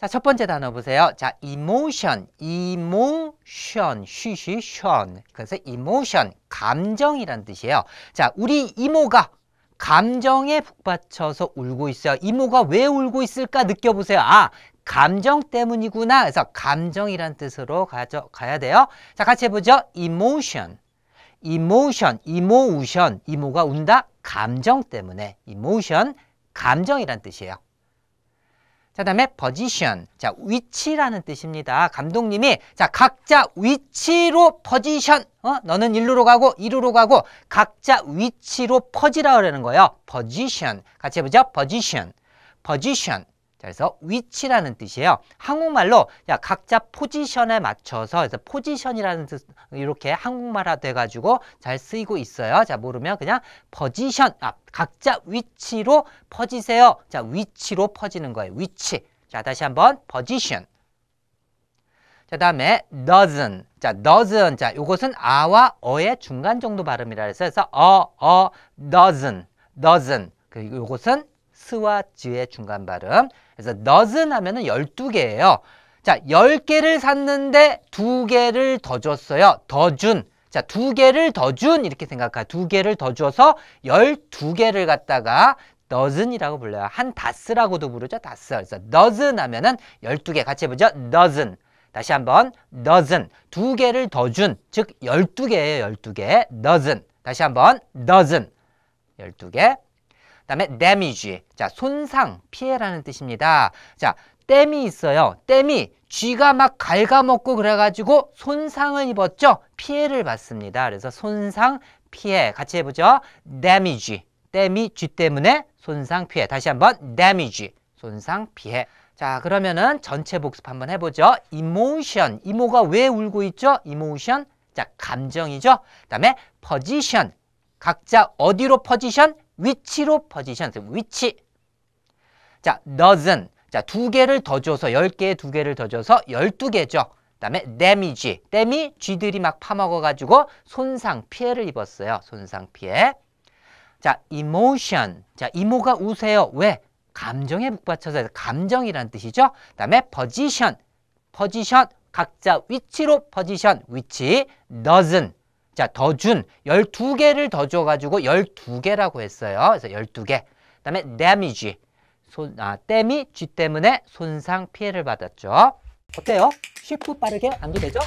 자, 첫 번째 단어 보세요. 자, emotion, emotion, 쉬쉬션. 그래서 emotion, 감정이란 뜻이에요. 자, 우리 이모가 감정에 북받쳐서 울고 있어요. 이모가 왜 울고 있을까 느껴보세요. 아, 감정 때문이구나. 그래서 감정이란 뜻으로 가져가야 돼요. 자, 같이 해보죠. emotion, emotion, emotion. 이모가 운다? 감정 때문에. emotion, 감정이란 뜻이에요. 자, 다음에 position. 자, 위치라는 뜻입니다. 감독님이 자, 각자 위치로 포지션. 어? 너는 일루로 가고 이루로 가고 각자 위치로 퍼지라 그러는 거예요. position. 같이 해 보죠. position. position. 자, 그래서 위치라는 뜻이에요. 한국말로 야, 각자 포지션에 맞춰서 그래서 포지션이라는 뜻 이렇게 한국말화 돼가지고 잘 쓰이고 있어요. 자, 모르면 그냥 포지션, 아, 각자 위치로 퍼지세요. 자, 위치로 퍼지는 거예요. 위치. 자, 다시 한번 포지션. 자, 다음에 dozen. 자, dozen. 자, 요것은 아와 어의 중간 정도 발음이라 해서 어, 어, dozen, dozen. 그 요것은 스와 지의 중간 발음. 그래서 너즌 하면은 열두 개예요 자, 열개를 샀는데 두개를더 줬어요. 더 준. 자, 두개를 더 준 이렇게 생각하. 두개를더 줘서 열두 개를 갖다가 너즌이라고 불러요. 한 다스라고도 부르죠. 다스. 그래서 너즌 하면은 열두 개 같이 해 보죠. 너즌. 다시 한번 너즌. 두 개를 더 준. 즉 열두 개예요. 열두 개. 너즌. 다시 한번 너즌. z e 열두 개 다음에 damage. 자, 손상, 피해라는 뜻입니다. 자, 땜이 있어요. 땜이 쥐가 막 갉아먹고 그래가지고 손상을 입었죠. 피해를 받습니다. 그래서 손상, 피해. 같이 해보죠. damage. 댐이 쥐 때문에 손상, 피해. 다시 한번 damage. 손상, 피해. 자, 그러면은 전체 복습 한번 해보죠. emotion. 이모가 왜 울고 있죠? emotion. 자, 감정이죠. 그 다음에 position. 각자 어디로 퍼지션? 위치로 퍼지션 위치 자 dozen 자두 개를 더 줘서 열 개에 두 개를 더 줘서 열두 개죠 그다음에 damage 댐이 쥐들이 막 파먹어 가지고 손상 피해를 입었어요 손상 피해 자 emotion 자 이모가 우세요 왜 감정에 북받쳐서 감정이란 뜻이죠 그다음에 position position 각자 위치로 position 위치 dozen 자, 더 준, 열두 개를더 줘가지고 열두 개라고 했어요. 그래서 열두 개 그다음에 damage, 손, 아, 땜이 쥐 때문에 손상 피해를 받았죠. 어때요? 쉽고 빠르게 안도 되죠?